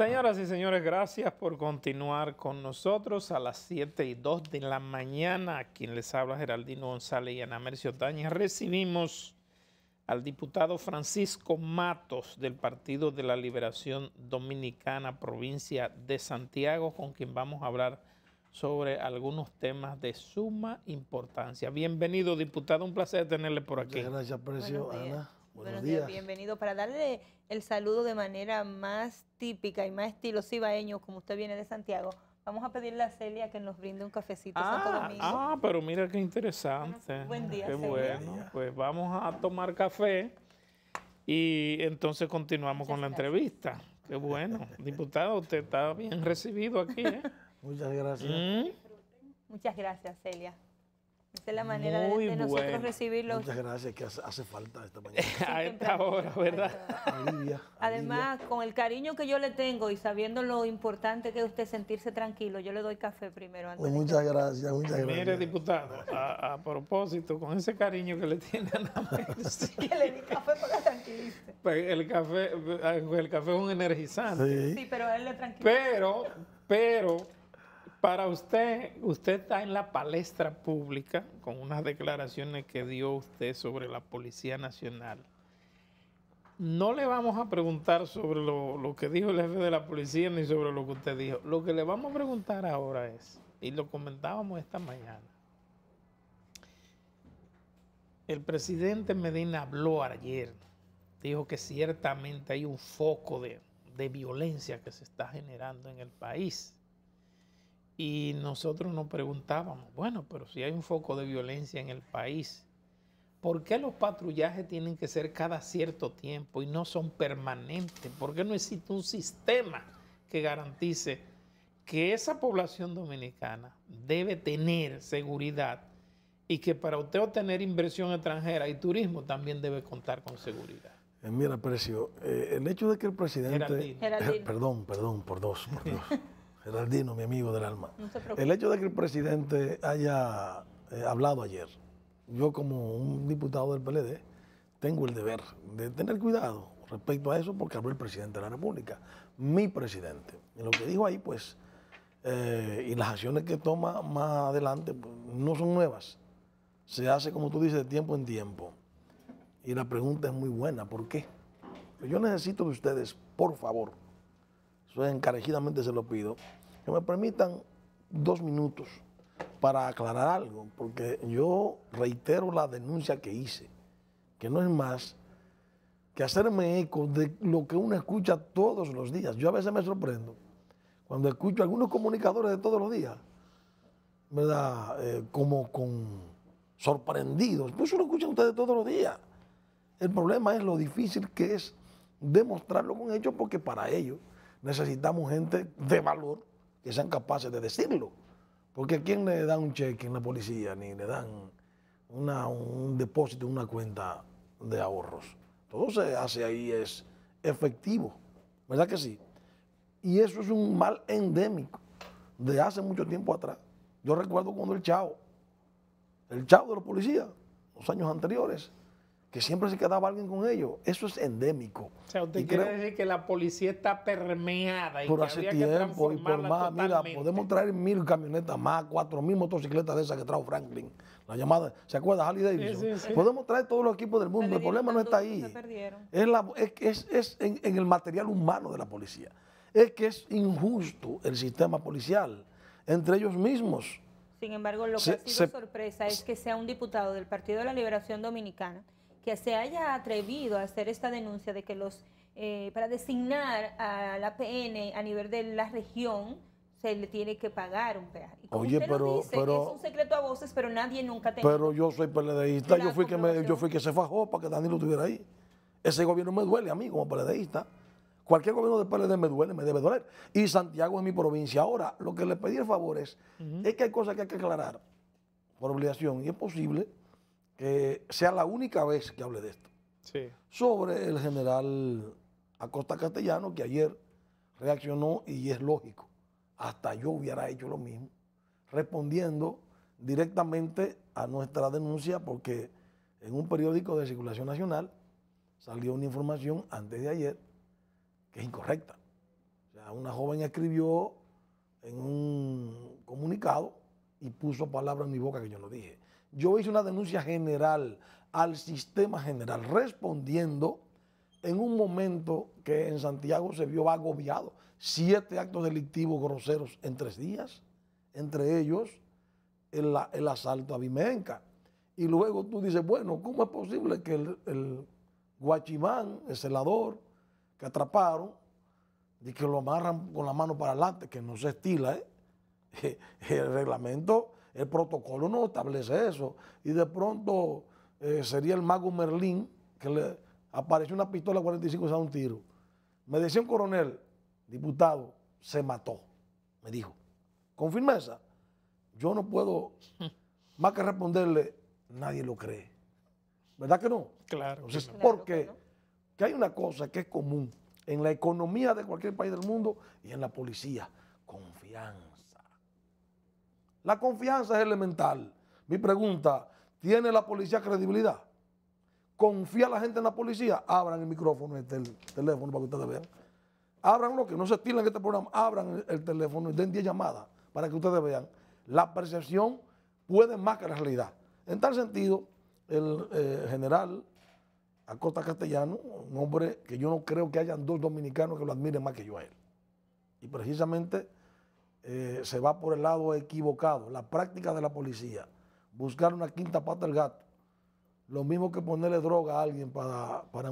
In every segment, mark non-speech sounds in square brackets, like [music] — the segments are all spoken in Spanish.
Señoras y señores, gracias por continuar con nosotros a las 7 y 2 de la mañana. A quien les habla Geraldino González y Ana Mercio Tañas, Recibimos al diputado Francisco Matos del Partido de la Liberación Dominicana, provincia de Santiago, con quien vamos a hablar sobre algunos temas de suma importancia. Bienvenido, diputado. Un placer tenerle por aquí. Muchas gracias, Precio Buenos, días. bienvenido. Para darle el saludo de manera más típica y más estilo cibaeño, como usted viene de Santiago, vamos a pedirle a Celia que nos brinde un cafecito ah, Ah, pero mira qué interesante. Bueno, buen día, Qué bueno. Pues vamos a tomar café y entonces continuamos con la entrevista. Qué bueno. [laughs] Diputado, usted está bien recibido aquí. ¿eh? Muchas gracias. Mm. Muchas gracias, Celia. Esa es la manera de, nosotros recibirlo. Muchas gracias, que hace, falta esta mañana. [laughs] a esta hora, ¿verdad? Además, con el cariño que yo le tengo y sabiendo lo importante que es usted sentirse tranquilo, yo le doy café primero. Antes pues muchas gracias, muchas gracias. Mire, diputado, a, propósito, con ese cariño que le tiene a la [laughs] que le di café para tranquilizar. Pues el café, el café es un energizante. Sí, sí pero él le tranquiliza. Pero, pero para usted, usted está en la palestra pública con unas declaraciones que dio usted sobre la Policía Nacional. No le vamos a preguntar sobre lo, que dijo el jefe de la policía ni sobre lo que usted dijo. Lo que le vamos a preguntar ahora es, y lo comentábamos esta mañana, el presidente Medina habló ayer, dijo que ciertamente hay un foco de, de violencia que se está generando en el país y nosotros nos preguntábamos, bueno, pero si hay un foco de violencia en el país, ¿por qué los patrullajes tienen que ser cada cierto tiempo y no son permanentes? ¿Por qué no existe un sistema que garantice que esa población dominicana debe tener seguridad y que para usted obtener inversión extranjera y turismo también debe contar con seguridad? Eh, mira, Precio, eh, el hecho de que el presidente... Eh, perdón, perdón, por dos, por dos. [laughs] Geraldino, mi amigo del alma. el hecho de que el presidente haya eh, hablado ayer, yo como un diputado del PLD, tengo el deber de tener cuidado respecto a eso porque habló el presidente de la República, mi presidente. Y lo que dijo ahí, pues, eh, y las acciones que toma más adelante pues, no son nuevas. Se hace, como tú dices, de tiempo en tiempo. Y la pregunta es muy buena, ¿por qué? Yo necesito de ustedes, por favor, eso encarecidamente se lo pido. Que me permitan dos minutos para aclarar algo, porque yo reitero la denuncia que hice, que no es más que hacerme eco de lo que uno escucha todos los días. Yo a veces me sorprendo cuando escucho a algunos comunicadores de todos los días, ¿verdad? Eh, como con sorprendidos. Pues eso escucha escuchan ustedes todos los días. El problema es lo difícil que es demostrarlo con hechos, porque para ellos necesitamos gente de valor que sean capaces de decirlo. Porque a quién le da un cheque en la policía, ni le dan un depósito en una cuenta de ahorros. Todo se hace ahí es efectivo, ¿verdad que sí? Y eso es un mal endémico de hace mucho tiempo atrás. Yo recuerdo cuando el chavo el Chao de los policías, los años anteriores, que siempre se quedaba alguien con ellos. Eso es endémico. O sea, usted quiere decir que la policía está permeada. Y por hace tiempo y por más, mira, podemos traer mil camionetas más, cuatro mil motocicletas de esas que trajo Franklin. La llamada, ¿se acuerda? Harley Davidson. Podemos traer todos los equipos del mundo. El problema no está ahí. Es, en, el material humano de la policía. Es que es injusto el sistema policial entre ellos mismos. Sin embargo, lo que ha sido sorpresa es que sea un diputado del Partido de la Liberación Dominicana que se haya atrevido a hacer esta denuncia de que los, eh, para designar a la PN a nivel de la región, se le tiene que pagar un peaje. Oye, pero, pero es un secreto a voces, pero nadie nunca Pero yo soy peledeísta, yo fui que yo fui que se fajó para que Danilo estuviera ahí. Ese gobierno me duele a mí como peledeísta. Cualquier gobierno de PLD me duele, me debe doler. Y Santiago es mi provincia. Ahora, lo que le pedí el favor es que hay cosas que hay que aclarar por obligación y es posible ...que sea la única vez que hable de esto. Sobre el general Acosta Castellano, que ayer reaccionó y es lógico. Hasta yo hubiera hecho lo mismo, respondiendo directamente a nuestra denuncia, porque en un periódico de circulación nacional salió una información antes de ayer que es incorrecta. O sea, una joven escribió en un comunicado y puso palabras en mi boca que yo no dije yo hice una denuncia general al sistema general, respondiendo en un momento que en Santiago se vio agobiado. Siete actos delictivos groseros en tres días, entre ellos el, el asalto a Vimenca. Y luego tú dices, bueno, ¿cómo es posible que el, guachimán, el celador, que atraparon, y que lo amarran con la mano para adelante, que no se estila, ¿eh? [laughs] El reglamento el protocolo no establece eso. Y de pronto eh, sería el mago Merlín que le apareció una pistola 45 y se da un tiro. Me decía un coronel, diputado, se mató, me dijo. Con firmeza, yo no puedo [laughs] más que responderle, nadie lo cree. ¿Verdad que no? Claro. Porque hay una cosa que es común en la economía de cualquier país del mundo y en la policía, confianza. La confianza es elemental. Mi pregunta, ¿tiene la policía credibilidad? ¿Confía la gente en la policía? Abran el micrófono, este, el, teléfono para que ustedes vean. Abran lo que no se estilan en este programa, abran el, teléfono y den 10 llamadas para que ustedes vean. La percepción puede más que la realidad. En tal sentido, el eh, general Acosta Castellano, un hombre que yo no creo que hayan dos dominicanos que lo admiren más que yo a él. Y precisamente eh, se va por el lado equivocado. La práctica de la policía, buscar una quinta pata al gato, lo mismo que ponerle droga a alguien para, para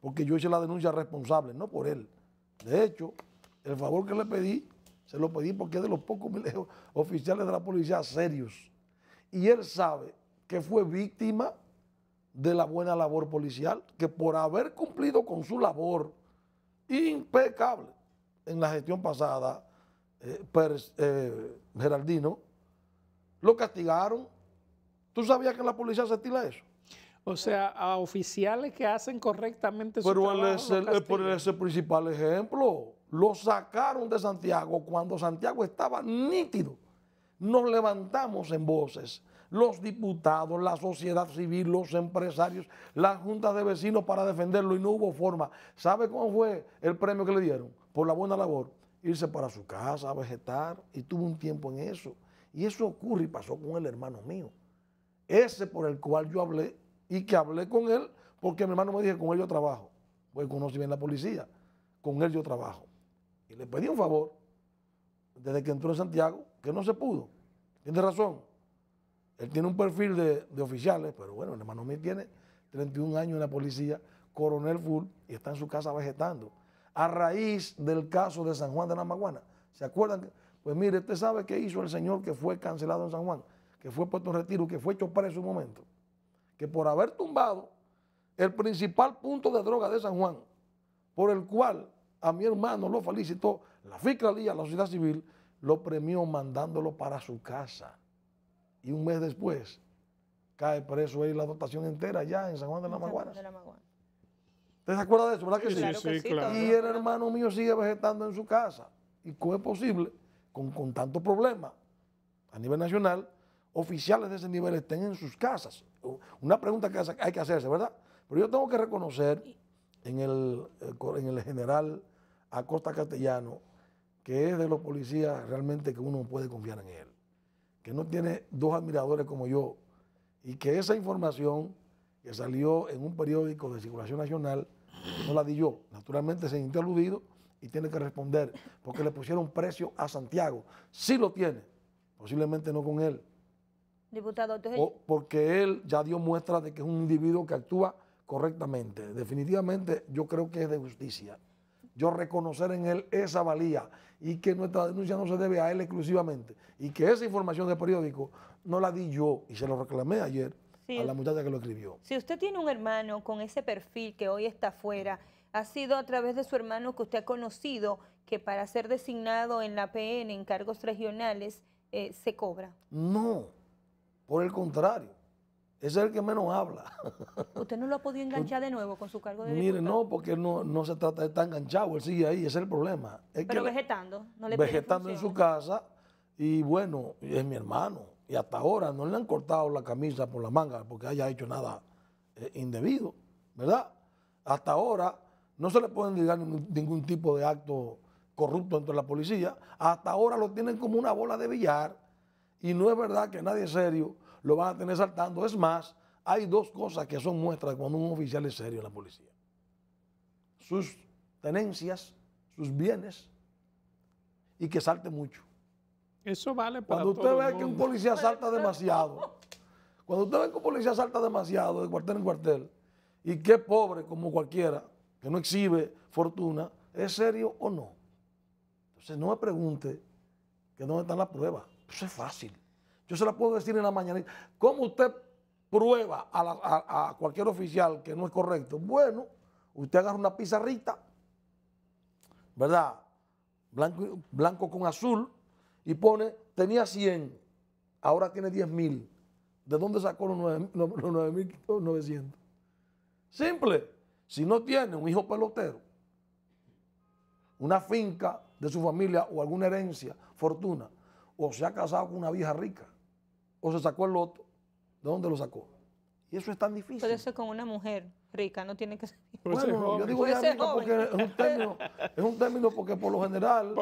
Porque yo hice la denuncia responsable, no por él. De hecho, el favor que le pedí, se lo pedí porque es de los pocos [laughs] oficiales de la policía serios. Y él sabe que fue víctima de la buena labor policial, que por haber cumplido con su labor impecable en la gestión pasada, eh, eh, Geraldino, lo castigaron. ¿Tú sabías que la policía se estila eso? O sea, a oficiales que hacen correctamente Pero su trabajo. pero es el eh, principal ejemplo. Lo sacaron de Santiago cuando Santiago estaba nítido. Nos levantamos en voces, los diputados, la sociedad civil, los empresarios, la juntas de vecinos para defenderlo y no hubo forma. ¿Sabe cómo fue el premio que le dieron? Por la buena labor irse para su casa a vegetar y tuvo un tiempo en eso. Y eso ocurre y pasó con el hermano mío. Ese por el cual yo hablé y que hablé con él porque mi hermano me dijo, con él yo trabajo. Pues conocí bien la policía, con él yo trabajo. Y le pedí un favor, desde que entró en Santiago, que no se pudo. Tiene razón. Él tiene un perfil de, de oficiales, pero bueno, el hermano mío tiene 31 años en la policía, coronel full, y está en su casa vegetando a raíz del caso de San Juan de la Maguana. ¿Se acuerdan? Pues mire, usted sabe qué hizo el señor que fue cancelado en San Juan, que fue puesto en retiro, que fue hecho preso un momento, que por haber tumbado el principal punto de droga de San Juan, por el cual a mi hermano lo felicitó la Fiscalía, la sociedad civil, lo premió mandándolo para su casa. Y un mes después cae preso ahí la dotación entera ya en San Juan de la Maguana. ¿Usted se de eso? ¿Verdad que sí? Y el hermano mío sigue vegetando en su casa. ¿Y cómo es posible? Con, con tantos problemas a nivel nacional, oficiales de ese nivel estén en sus casas. Una pregunta que hay que hacerse, ¿verdad? Pero yo tengo que reconocer en el, eh, en el general Acosta Castellano, que es de los policías realmente que uno puede confiar en él, que no tiene dos admiradores como yo, y que esa información que salió en un periódico de circulación nacional, no la di yo. Naturalmente se ha y tiene que responder, porque le pusieron precio a Santiago. Sí lo tiene, posiblemente no con él. Diputado, entonces... O porque él ya dio muestra de que es un individuo que actúa correctamente. Definitivamente yo creo que es de justicia. Yo reconocer en él esa valía y que nuestra denuncia no se debe a él exclusivamente y que esa información de periódico no la di yo y se lo reclamé ayer a la muchacha que lo escribió. Si usted tiene un hermano con ese perfil que hoy está afuera, ha sido a través de su hermano que usted ha conocido que para ser designado en la PN, en cargos regionales, eh, se cobra. No, por el contrario. Ese es el que menos habla. [laughs] ¿Usted no lo ha podido enganchar de nuevo con su cargo de Mire, no, porque no, no se trata de estar enganchado, él sigue ahí, ese es el problema. Pero vegetando, no le Vegetando en su casa, y bueno, es mi hermano y hasta ahora no le han cortado la camisa por la manga porque haya hecho nada eh, indebido, ¿verdad? Hasta ahora no se le pueden negar ningún, tipo de acto corrupto entre la policía. Hasta ahora lo tienen como una bola de billar y no es verdad que nadie serio lo van a tener saltando. Es más, hay dos cosas que son muestras cuando un oficial es serio en la policía. Sus tenencias, sus bienes y que salte mucho. Eso vale para Cuando usted ve que un policía salta demasiado, cuando usted ve que un policía salta demasiado de cuartel en cuartel, y que es pobre como cualquiera, que no exhibe fortuna, ¿es serio o no? Entonces no me pregunte que dónde están las pruebas. Eso es fácil. Yo se la puedo decir en la mañana. ¿Cómo usted prueba a, cualquier oficial que no es correcto? Bueno, usted agarra una pizarrita, ¿verdad? Blanco, blanco con azul, y pone, tenía 100, ahora tiene 10 mil. ¿De dónde sacó los 9.900? Simple. Si no tiene un hijo pelotero, una finca de su familia o alguna herencia, fortuna, o se ha casado con una vieja rica, o se sacó el loto, ¿de dónde lo sacó? Y eso es tan difícil. Pero eso es con una mujer rica no tiene que ser. yo digo ya porque es un, término, porque por lo general,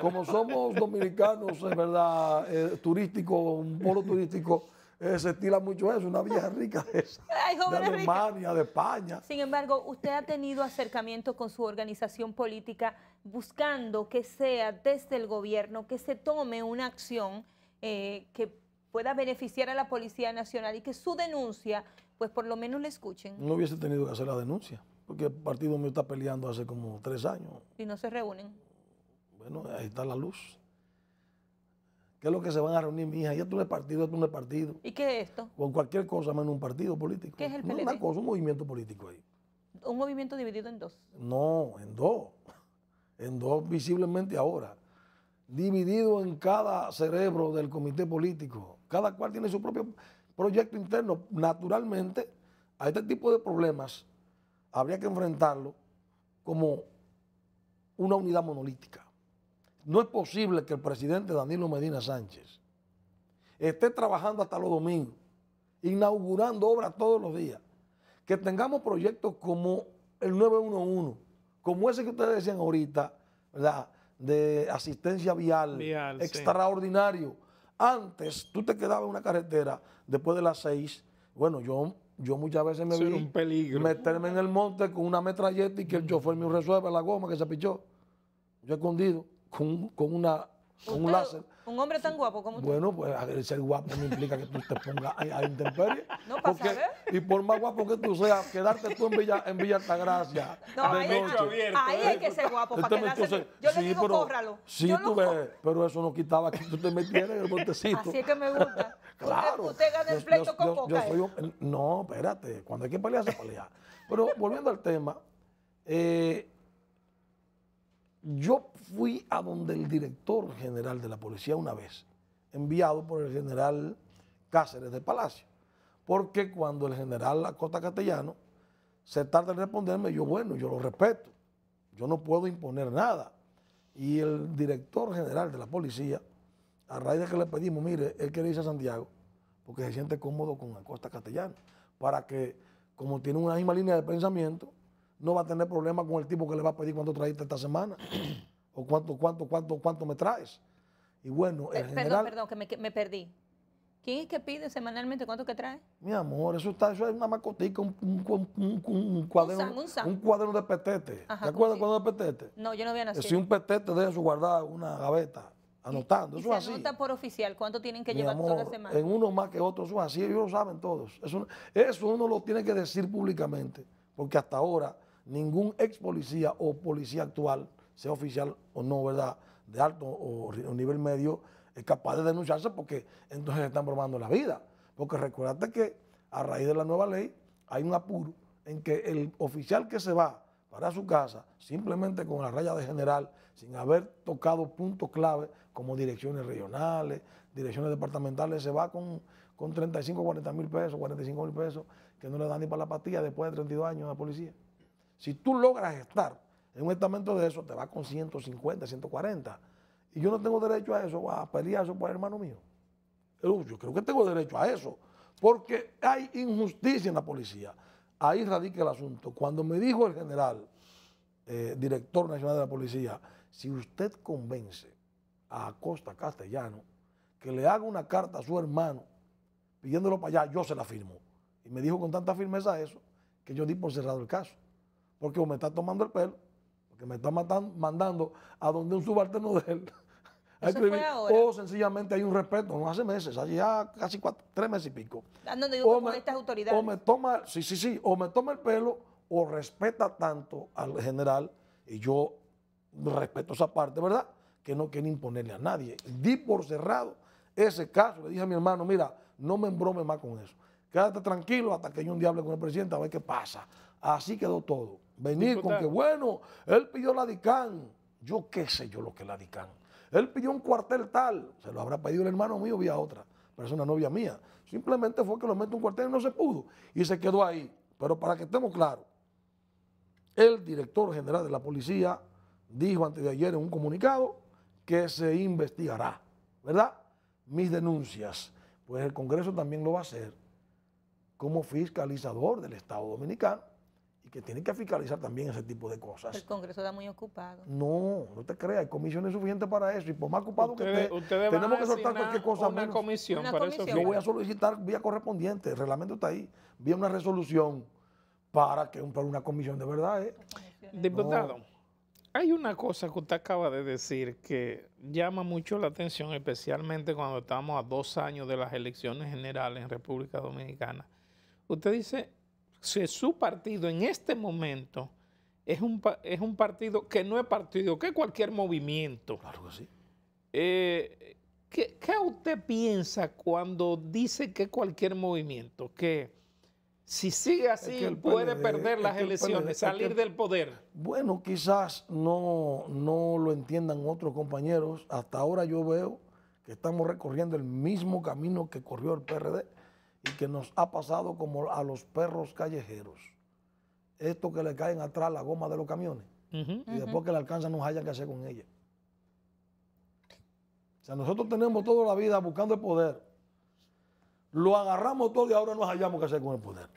como somos dominicanos, es verdad, eh, turístico, un polo turístico, eh, se estila mucho eso, una vieja rica de, esa, de Alemania, de España. Sin embargo, usted ha tenido acercamiento con su organización política buscando que sea desde el gobierno que se tome una acción eh, que pueda beneficiar a la Policía Nacional y que su denuncia pues por lo menos le escuchen. No hubiese tenido que hacer la denuncia, porque el partido mío está peleando hace como tres años. ¿Y no se reúnen? Bueno, ahí está la luz. ¿Qué es lo que se van a reunir, mi hija? Ya tú no es partido, tú no es partido. ¿Y qué es esto? Con cualquier cosa menos un partido político. ¿Qué es el PLD? No, una cosa, un movimiento político ahí. ¿Un movimiento dividido en dos? No, en dos. En dos visiblemente ahora. Dividido en cada cerebro del comité político. Cada cual tiene su propio proyecto interno. Naturalmente, a este tipo de problemas habría que enfrentarlo como una unidad monolítica. No es posible que el presidente Danilo Medina Sánchez esté trabajando hasta los domingos, inaugurando obras todos los días, que tengamos proyectos como el 911, como ese que ustedes decían ahorita, de asistencia vial, extraordinario, antes tú te quedabas en una carretera después de las seis, Bueno, yo, yo muchas veces me vi meterme en el monte con una metralleta y que el mm. chofer me resuelve la goma que se pichó. Yo escondido con, con una un hombre tan guapo como tú. Bueno, pues ser guapo no implica que tú te pongas a, a intemperie. [laughs] No para qué. Y por más guapo que tú seas, quedarte tú en Villa, en Villa Altagracia. No, ahí, hay que ser guapo para quedarse. Entonces, yo le digo, córralo. Sí, tú ves, pero eso no quitaba que tú te metieras en el botecito. Así es que me gusta. [laughs] claro. Usted, gana el pleito con yo, ¿eh? no, espérate. Cuando hay que pelear, se pelea. Pero volviendo al tema, eh, yo fui a donde el director general de la policía una vez, enviado por el general Cáceres de Palacio, porque cuando el general Acosta Castellano se tarda en responderme, yo, bueno, yo lo respeto, yo no puedo imponer nada. Y el director general de la policía, a raíz de que le pedimos, mire, él quiere irse a Santiago porque se siente cómodo con Acosta Castellano, para que, como tiene una misma línea de pensamiento, no va a tener problema con el tipo que le va a pedir cuánto trajiste esta semana o cuánto, cuánto, cuánto, cuánto me traes. Y bueno, en perdón, perdón, que me, me, perdí. ¿Quién es que pide semanalmente cuánto que trae? Mi amor, eso está, eso es una macotica, un, un, cuaderno, un, cuaderno de petete. ¿Te acuerdas cuando de petete? No, yo no había nacido. Si un petete de eso una gaveta anotando. eso y se anota por oficial cuánto tienen que llevar toda la semana. En uno más que otro, eso es así, ellos lo saben todos. Eso, eso uno lo tiene que decir públicamente, porque hasta ahora ningún ex policía o policía actual, sea oficial o no, ¿verdad? De alto o, nivel medio, es capaz de denunciarse porque entonces están probando la vida. Porque recuerda que a raíz de la nueva ley hay un apuro en que el oficial que se va para su casa, simplemente con la raya de general, sin haber tocado puntos clave como direcciones regionales, direcciones departamentales, se va con, con 35, 40 mil pesos, 45 mil pesos, que no le dan ni para la pastilla después de 32 años a la policía. Si tú logras estar en un estamento de eso, te va con 150, 140. Y yo no tengo derecho a eso, a pelear eso por el hermano mío. Yo creo que tengo derecho a eso, porque hay injusticia en la policía. Ahí radica el asunto. Cuando me dijo el general, eh, director nacional de la policía, si usted convence a Acosta Castellano que le haga una carta a su hermano pidiéndolo para allá, yo se la firmo. Y me dijo con tanta firmeza eso que yo di por cerrado el caso porque o me está tomando el pelo, porque me está mandando a donde un subalterno de él. [laughs] O sencillamente hay un respeto, no hace meses, hace ya casi tres meses y pico. o, me, autoridades. toma, sí, sí, sí, o me toma el pelo o respeta tanto al general, y yo respeto esa parte, ¿verdad? Que no quiere imponerle a nadie. Di por cerrado ese caso, le dije a mi hermano, mira, no me embrome más con eso quédate tranquilo hasta que yo un día con el presidente a ver qué pasa. Así quedó todo. Venir con que, bueno, él pidió la DICAN. Yo qué sé yo lo que la DICAN. Él pidió un cuartel tal. Se lo habrá pedido el hermano mío vía otra. Pero es una novia mía. Simplemente fue que lo mete un cuartel y no se pudo. Y se quedó ahí. Pero para que estemos claros, el director general de la policía dijo antes de ayer en un comunicado que se investigará, ¿verdad? Mis denuncias. Pues el Congreso también lo va a hacer como fiscalizador del Estado Dominicano y que tiene que fiscalizar también ese tipo de cosas. El Congreso está muy ocupado. No, no te creas, hay comisiones suficientes para eso y por más ocupado que esté, tenemos que soltar cualquier cosa una Comisión para Eso. Yo voy a solicitar vía correspondiente, el reglamento está ahí, vía una resolución para que una comisión de verdad. ¿eh? Diputado, hay una cosa que usted acaba de decir que llama mucho la atención, especialmente cuando estamos a dos años de las elecciones generales en República Dominicana Usted dice, si su partido en este momento es un, es un partido que no es partido, que cualquier movimiento. Claro que sí. Eh, ¿qué, usted piensa cuando dice que cualquier movimiento? Que si sigue así, puede perder las elecciones, salir del poder. Bueno, quizás no, no lo entiendan otros compañeros. Hasta ahora yo veo que estamos recorriendo el mismo camino que corrió el PRD y que nos ha pasado como a los perros callejeros. Esto que le caen atrás la goma de los camiones y después que le alcanzan no hayan que hacer con ella. O sea, nosotros tenemos toda la vida buscando el poder. Lo agarramos todo y ahora no hallamos que hacer con el poder.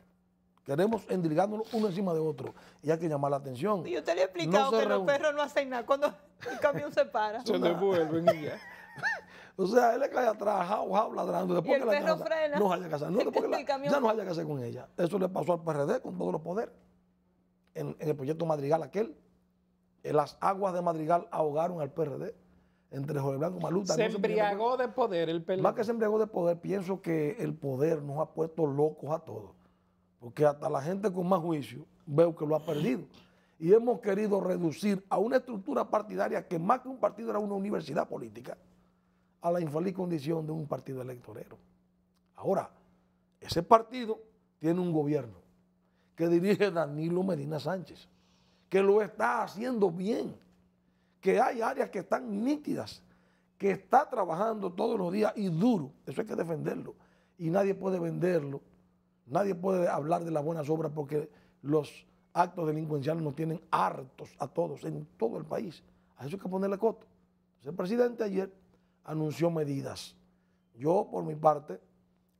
Queremos endilgándonos uno encima de otro. Y hay que llamar la atención. Y usted le ha explicado que los perros no hacen nada. Cuando el camión se para. Se devuelven y ya. [laughs] O sea, él le cae atrás, jau, jau, ladrando. Después No haya [laughs] que hacer con ella. Eso le pasó al PRD con todos los poderes. En, el proyecto Madrigal aquel. En eh, las aguas de Madrigal ahogaron al PRD. Entre Jorge Blanco y Maluta. Se embriagó de poder el Más que se embriagó de poder, pienso que el poder nos ha puesto locos a todos. Porque hasta la gente con más juicio veo que lo ha perdido y hemos querido reducir a una estructura partidaria que más que un partido era una universidad política, a la infeliz condición de un partido electorero. Ahora, ese partido tiene un gobierno que dirige Danilo Medina Sánchez, que lo está haciendo bien, que hay áreas que están nítidas, que está trabajando todos los días y duro, eso hay que defenderlo. Y nadie puede venderlo, nadie puede hablar de las buenas obras porque los actos delincuenciales nos tienen hartos a todos en todo el país. A eso hay que ponerle coto. el presidente ayer anunció medidas. Yo, por mi parte,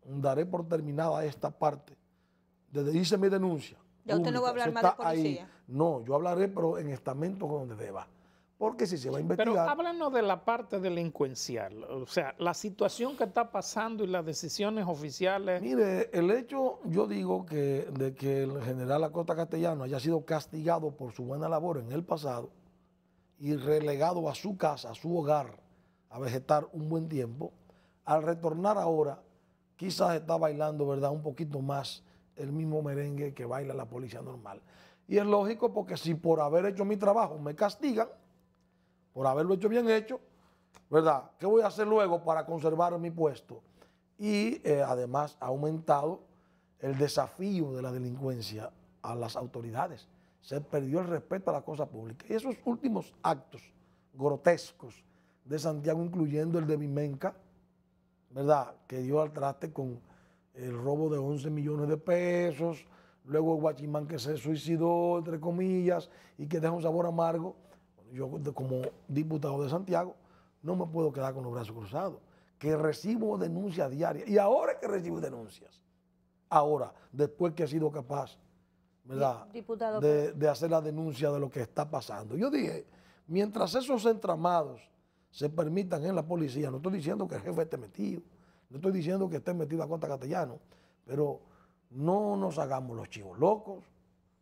daré por terminada esta parte. Desde dice mi denuncia. Ya usted no va a hablar más de policía. No, yo hablaré, pero en estamento donde deba. Porque si se va a investigar. Pero háblanos de la parte delincuencial, o sea, la situación que está pasando y las decisiones oficiales. Mire, el hecho, yo digo que de que el general Acosta Castellano haya sido castigado por su buena labor en el pasado y relegado a su casa, a su hogar, a vegetar un buen tiempo. Al retornar ahora, quizás está bailando, ¿verdad? Un poquito más el mismo merengue que baila la policía normal. Y es lógico porque si por haber hecho mi trabajo me castigan, por haberlo hecho bien hecho, ¿verdad? ¿Qué voy a hacer luego para conservar mi puesto? Y eh, además ha aumentado el desafío de la delincuencia a las autoridades. Se perdió el respeto a la cosa pública. Y esos últimos actos grotescos de Santiago, incluyendo el de Vimenca, ¿verdad? Que dio al traste con el robo de 11 millones de pesos, luego el Guachimán que se suicidó, entre comillas, y que deja un sabor amargo. Yo, como diputado de Santiago, no me puedo quedar con los brazos cruzados, que recibo denuncias diarias. Y ahora es que recibo denuncias. Ahora, después que he sido capaz, ¿verdad? de, de hacer la denuncia de lo que está pasando. Yo dije, mientras esos entramados se permitan en la policía. No estoy diciendo que el jefe esté metido, no estoy diciendo que esté metido a cuenta Castellano, pero no nos hagamos los chivos locos,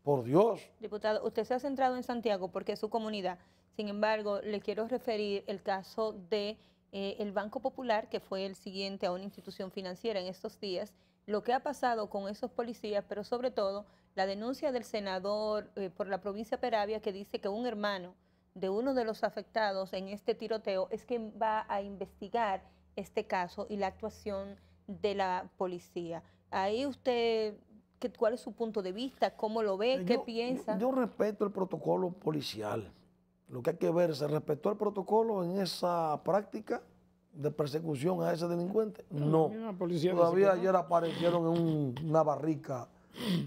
por Dios. Diputado, usted se ha centrado en Santiago porque es su comunidad. Sin embargo, le quiero referir el caso de eh, el Banco Popular, que fue el siguiente a una institución financiera en estos días, lo que ha pasado con esos policías, pero sobre todo la denuncia del senador eh, por la provincia de Peravia que dice que un hermano de uno de los afectados en este tiroteo es quien va a investigar este caso y la actuación de la policía. Ahí usted, ¿cuál es su punto de vista? ¿Cómo lo ve? Eh, ¿Qué piensa? Yo, respeto el protocolo policial. Lo que hay que ver, ¿se respetó el protocolo en esa práctica de persecución a ese delincuente? No. Todavía ayer aparecieron en una barrica,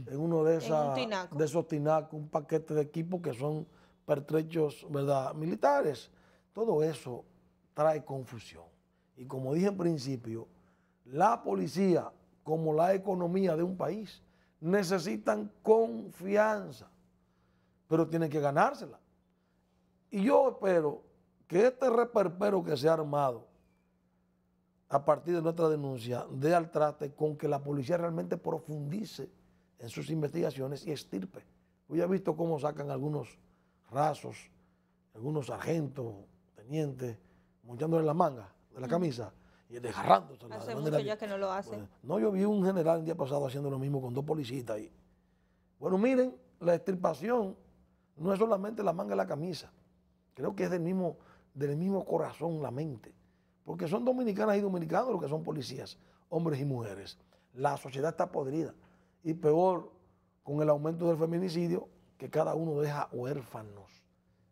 en uno de, de esos tinacos, un paquete de equipo que son pertrechos ¿verdad? militares. Todo eso trae confusión. Y como dije en principio, la policía, como la economía de un país, necesitan confianza, pero tienen que ganársela. Y yo espero que este reperpero que se ha armado a partir de nuestra denuncia dé al traste con que la policía realmente profundice en sus investigaciones y estirpe. Hoy he visto cómo sacan algunos rasos, algunos sargentos, tenientes, montándole la manga de la camisa y desgarrándose. Hace mucho ya que no lo pues, hacen. no, yo vi un general el día pasado haciendo lo mismo con dos policías ahí. Bueno, miren, la extirpación no es solamente la manga de la camisa. Creo que es del mismo, del mismo corazón la mente. Porque son dominicanas y dominicanos los que son policías, hombres y mujeres. La sociedad está podrida. Y peor, con el aumento del feminicidio, que cada uno deja huérfanos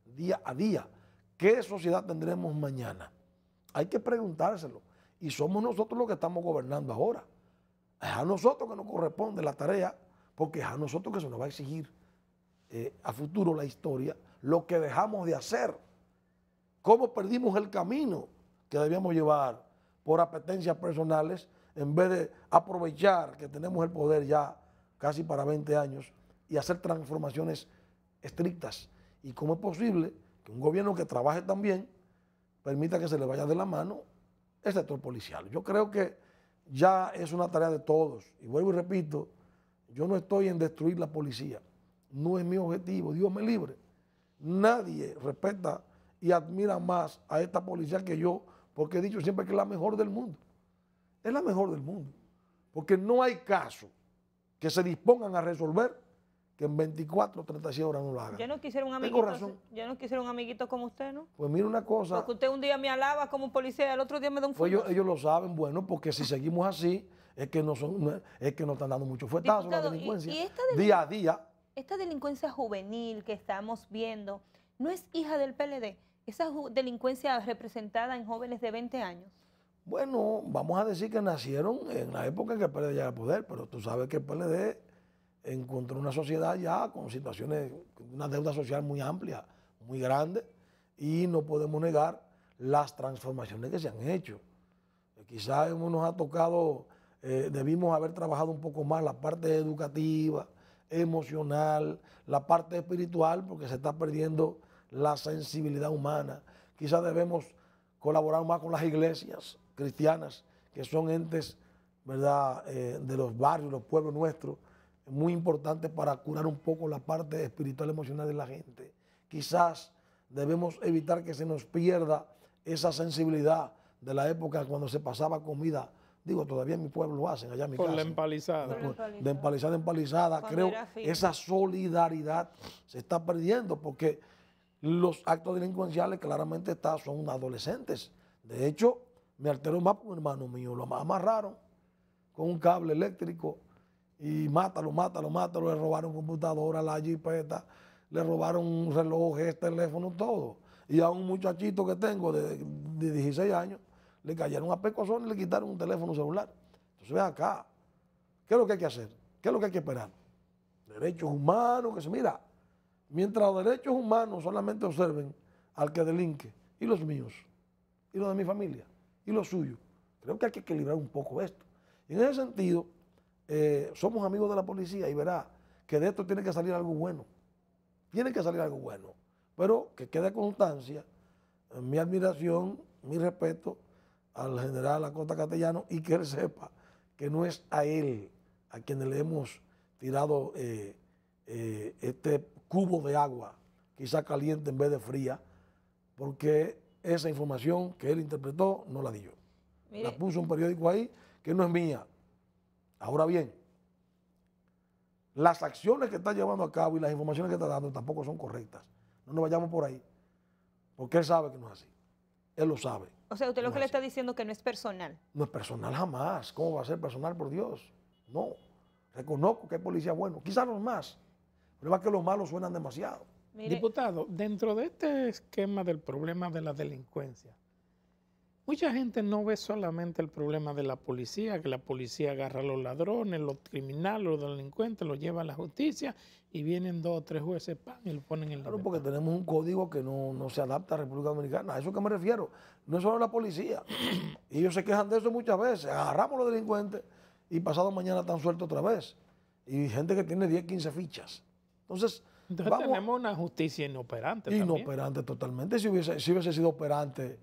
día a día. ¿Qué sociedad tendremos mañana? Hay que preguntárselo. Y somos nosotros los que estamos gobernando ahora. Es a nosotros que nos corresponde la tarea, porque es a nosotros que se nos va a exigir eh, a futuro la historia, lo que dejamos de hacer, cómo perdimos el camino que debíamos llevar por apetencias personales, en vez de aprovechar que tenemos el poder ya casi para 20 años y hacer transformaciones estrictas. ¿Y cómo es posible que un gobierno que trabaje tan bien permita que se le vaya de la mano el sector policial? Yo creo que ya es una tarea de todos. Y vuelvo y repito, yo no estoy en destruir la policía. No es mi objetivo, Dios me libre. Nadie respeta y admira más a esta policía que yo, porque he dicho siempre que es la mejor del mundo. Es la mejor del mundo. Porque no hay caso que se dispongan a resolver que en 24 36 horas no lo hagan. Yo no quisiera un amiguito. como usted, ¿no? Pues mira una cosa. Porque usted un día me alaba como policía, el otro día me da un pues ellos, lo saben, bueno, porque si seguimos así, es que no son, es que nos están dando mucho fuetazo la delincuencia. día a día. Esta delincuencia juvenil que estamos viendo no es hija del PLD. Esa delincuencia representada en jóvenes de 20 años. Bueno, vamos a decir que nacieron en la época en que el PLD ya al poder, pero tú sabes que el PLD encontró una sociedad ya con situaciones, una deuda social muy amplia, muy grande, y no podemos negar las transformaciones que se han hecho. Quizás nos ha tocado, eh, debimos haber trabajado un poco más la parte educativa, emocional, la parte espiritual, porque se está perdiendo la sensibilidad humana. Quizás debemos colaborar más con las iglesias cristianas, que son entes ¿verdad? Eh, de los barrios, los pueblos nuestros, muy importante para curar un poco la parte espiritual emocional de la gente. Quizás debemos evitar que se nos pierda esa sensibilidad de la época cuando se pasaba comida. Digo, todavía en mi pueblo lo hacen, allá en mi casa. La empalizada. la empalizada. De empalizada a empalizada. creo que esa solidaridad se está perdiendo porque los actos delincuenciales claramente son adolescentes. De hecho, me alteró más con un hermano mío, lo amarraron con un cable eléctrico y mátalo, mátalo, mátalo. Le robaron computadora, la jipeta, le robaron un reloj, este, teléfono, todo. Y a un muchachito que tengo de, 16 años, le cayeron a pescozón y le quitaron un teléfono celular. Entonces, ve acá. ¿Qué es lo que hay que hacer? ¿Qué es lo que hay que esperar? Derechos humanos, que se mira. Mientras los derechos humanos solamente observen al que delinque, y los míos, y los de mi familia, y los suyos. Creo que hay que equilibrar un poco esto. en ese sentido, eh, somos amigos de la policía y verá que de esto tiene que salir algo bueno. Tiene que salir algo bueno. Pero que quede constancia eh, mi admiración, mi respeto al general Acosta Castellano y que él sepa que no es a él a quien le hemos tirado eh, este cubo de agua, quizá caliente en vez de fría, porque esa información que él interpretó no la di yo. La puso un periódico ahí que no es mía, Ahora bien, las acciones que está llevando a cabo y las informaciones que está dando tampoco son correctas. No nos vayamos por ahí, porque él sabe que no es así. Él lo sabe. O sea, usted lo que le está diciendo que no es personal. No es personal jamás. ¿Cómo va a ser personal, por Dios? No. Reconozco que hay policía bueno. Quizás los más. Problema es que los malos suenan demasiado. Diputado, dentro de este esquema del problema de la delincuencia, Mucha gente no ve solamente el problema de la policía, que la policía agarra a los ladrones, los criminales, los delincuentes, los lleva a la justicia y vienen dos o tres jueces pan, y lo ponen en la. Claro, porque tenemos un código que no, se adapta a República Dominicana. A eso que me refiero. No es solo la policía. y [clears throat] ellos se quejan de eso muchas veces. Agarramos a los delincuentes y pasado mañana están sueltos otra vez. Y gente que tiene 10, 15 fichas. Entonces. tenemos una justicia inoperante. Inoperante totalmente. Si hubiese, si hubiese sido operante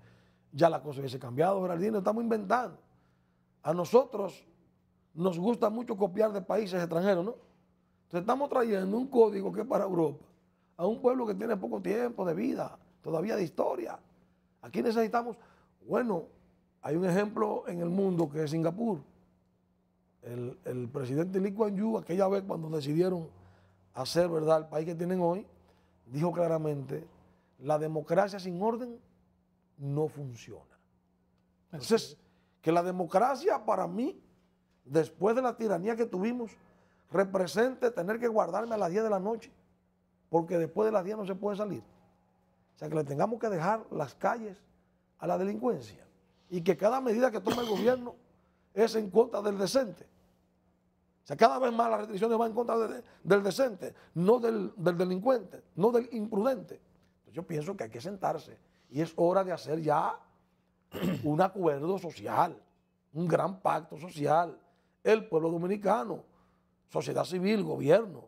ya la cosa hubiese cambiado, Geraldino, estamos inventando. A nosotros nos gusta mucho copiar de países extranjeros, ¿no? Entonces estamos trayendo un código que es para Europa, a un pueblo que tiene poco tiempo de vida, todavía de historia. Aquí necesitamos, bueno, hay un ejemplo en el mundo que es Singapur. El, el presidente Lee Kuan Yew, aquella vez cuando decidieron hacer, ¿verdad?, el país que tienen hoy, dijo claramente, la democracia sin orden no funciona. Entonces, que la democracia para mí, después de la tiranía que tuvimos, represente tener que guardarme a las 10 de la noche, porque después de las 10 no se puede salir. O sea, que le tengamos que dejar las calles a la delincuencia y que cada medida que toma el gobierno es en contra del decente. O sea, cada vez más las restricciones van en contra del decente, no del, del delincuente, no del imprudente. Entonces, yo pienso que hay que sentarse y es hora de hacer ya [clears throat] un acuerdo social, un gran pacto social. El pueblo dominicano, sociedad civil, gobierno,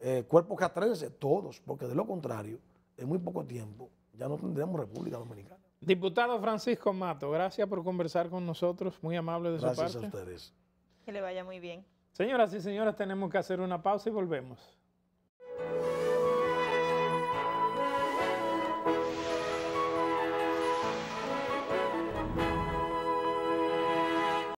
eh, cuerpos castrenses, todos, porque de lo contrario, en muy poco tiempo ya no tendremos República Dominicana. Diputado Francisco Mato, gracias por conversar con nosotros, muy amable de su parte. Gracias a ustedes. Que le vaya muy bien. Señoras y señores, tenemos que hacer una pausa y volvemos.